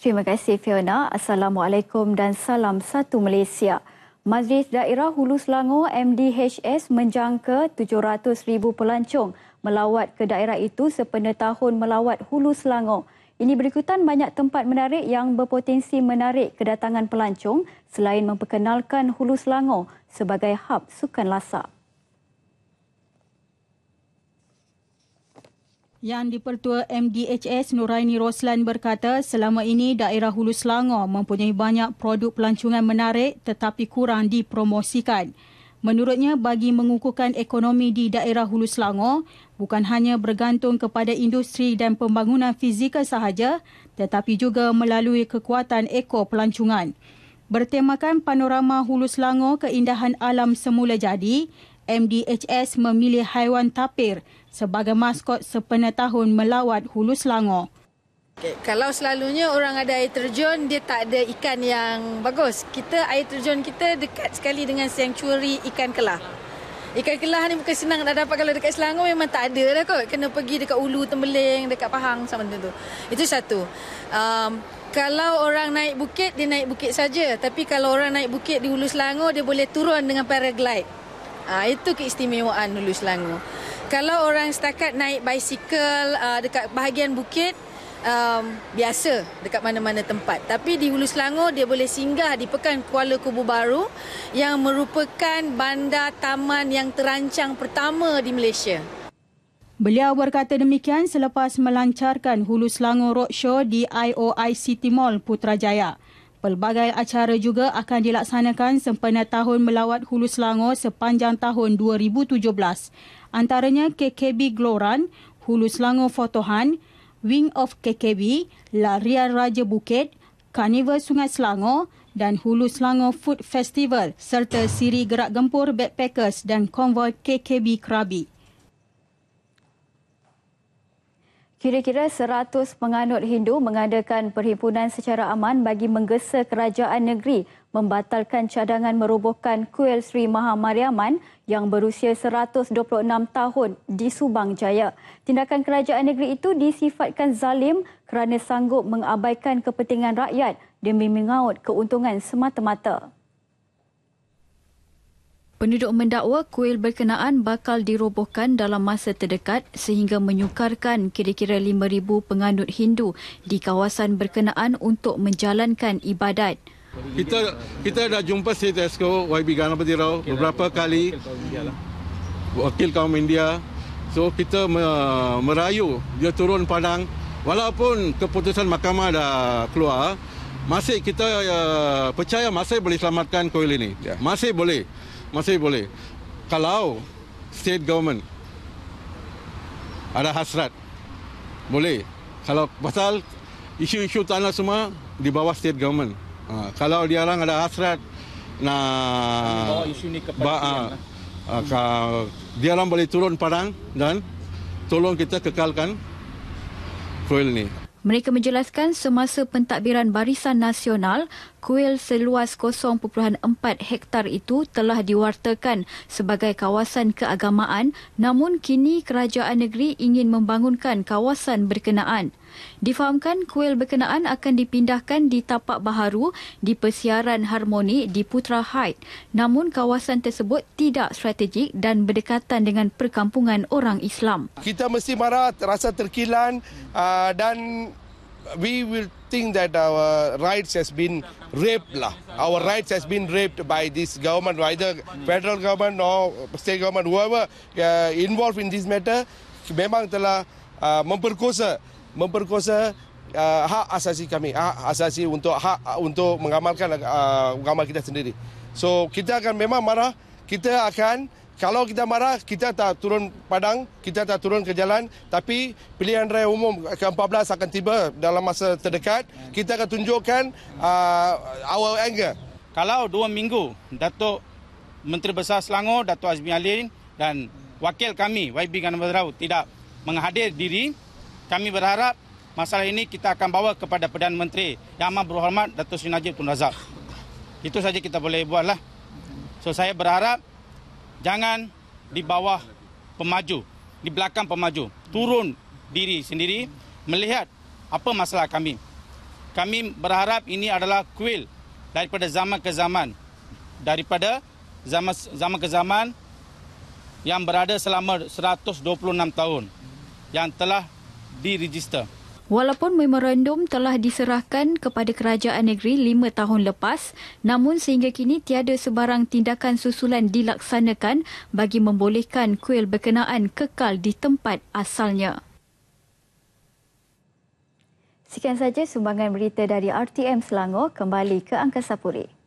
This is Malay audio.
Terima kasih Fiona. Assalamualaikum dan salam satu Malaysia. Majlis Daerah Hulu Selangor MDHS menjangka 700,000 pelancong melawat ke daerah itu sepenuh tahun melawat Hulu Selangor. Ini berikutan banyak tempat menarik yang berpotensi menarik kedatangan pelancong selain memperkenalkan Hulu Selangor sebagai hub sukan lasak. Yang dipertua MDHS Nuraini Roslan berkata selama ini daerah Hulu Selangor mempunyai banyak produk pelancongan menarik tetapi kurang dipromosikan. Menurutnya bagi mengukuhkan ekonomi di daerah Hulu Selangor bukan hanya bergantung kepada industri dan pembangunan fizikal sahaja tetapi juga melalui kekuatan ekor pelancongan. Bertemakan panorama Hulu Selangor keindahan alam semula jadi, MDHS memilih haiwan tapir sebagai maskot sepena tahun melawat Hulu Selangor. Okay. Kalau selalunya orang ada air terjun, dia tak ada ikan yang bagus. Kita air terjun kita dekat sekali dengan siang curi ikan kelah. Ikan kelah ni bukan senang nak dapat kalau dekat Selangor memang tak ada lah kot. Kena pergi dekat Ulu, Tembeling, dekat Pahang sama tu. Itu satu. Um, kalau orang naik bukit, dia naik bukit saja. Tapi kalau orang naik bukit di Ulu Selangor, dia boleh turun dengan paraglide. Uh, itu keistimewaan Hulu Selangor. Kalau orang setakat naik basikal uh, dekat bahagian bukit, um, biasa dekat mana-mana tempat. Tapi di Hulu Selangor, dia boleh singgah di Pekan Kuala Kubu Baru yang merupakan bandar taman yang terancang pertama di Malaysia. Beliau berkata demikian selepas melancarkan Hulu Selangor Roadshow di IOI City Mall Putrajaya. Pelbagai acara juga akan dilaksanakan sempena tahun melawat Hulu Selangor sepanjang tahun 2017. Antaranya KKB Gloran, Hulu Selangor Fotohan, Wing of KKB, Larian Raja Bukit, Carnival Sungai Selangor dan Hulu Selangor Food Festival serta siri gerak gempur backpackers dan konvoi KKB Krabi. Kira-kira 100 penganut Hindu mengadakan perhimpunan secara aman bagi menggesa kerajaan negeri membatalkan cadangan merubuhkan kuil Sri Mahamariaman yang berusia 126 tahun di Subang Jaya. Tindakan kerajaan negeri itu disifatkan zalim kerana sanggup mengabaikan kepentingan rakyat demi mengaut keuntungan semata-mata. Penduduk mendakwa kuil berkenaan bakal dirobohkan dalam masa terdekat sehingga menyukarkan kira-kira 5,000 penganut Hindu di kawasan berkenaan untuk menjalankan ibadat. Kita kita dah jumpa Sri Tesco, YB Ganapati Rao lah. beberapa lah. kali, lah. wakil kaum India. So kita merayu dia turun padang. Walaupun keputusan mahkamah dah keluar, masih kita uh, percaya masih boleh selamatkan kuil ini. Ya. Masih boleh masih boleh. Kalau state government ada hasrat, boleh. Kalau pasal isu-isu tanah semua di bawah state government. Ha, kalau dia orang ada hasrat, nak bawa isu ni ke ba- ha, ha. Ha, dia orang boleh turun parang dan tolong kita kekalkan kuil ni. Mereka menjelaskan semasa pentadbiran Barisan Nasional, kuil seluas 0.4 hektar itu telah diwartakan sebagai kawasan keagamaan namun kini kerajaan negeri ingin membangunkan kawasan berkenaan. Difahamkan kuil berkenaan akan dipindahkan di tapak baharu di persiaran harmoni di Putra Haid. Namun kawasan tersebut tidak strategik dan berdekatan dengan perkampungan orang Islam. Kita mesti marah, rasa terkilan uh, dan we will think that our rights has been raped lah. Our rights has been raped by this government, either federal government or state government, whoever uh, involved in this matter memang telah uh, memperkosa memperkosa uh, hak asasi kami, hak asasi untuk hak untuk mengamalkan uh, agama kita sendiri. So kita akan memang marah, kita akan kalau kita marah, kita tak turun padang, kita tak turun ke jalan. Tapi pilihan raya umum ke-14 akan tiba dalam masa terdekat. Kita akan tunjukkan uh, our anger. Kalau dua minggu, Datuk Menteri Besar Selangor, Datuk Azmi Alin dan wakil kami, YB Ganamadrau, tidak menghadir diri, kami berharap masalah ini kita akan bawa kepada Perdana Menteri Yang Amat Berhormat Datuk Seri Najib Tun Razak. Itu saja kita boleh buatlah. So saya berharap jangan di bawah pemaju, di belakang pemaju, turun diri sendiri melihat apa masalah kami. Kami berharap ini adalah kuil daripada zaman ke zaman daripada zaman zaman ke zaman yang berada selama 126 tahun yang telah diregister. Walaupun memorandum telah diserahkan kepada kerajaan negeri lima tahun lepas, namun sehingga kini tiada sebarang tindakan susulan dilaksanakan bagi membolehkan kuil berkenaan kekal di tempat asalnya. Sekian saja sumbangan berita dari RTM Selangor kembali ke Angkasa Puri.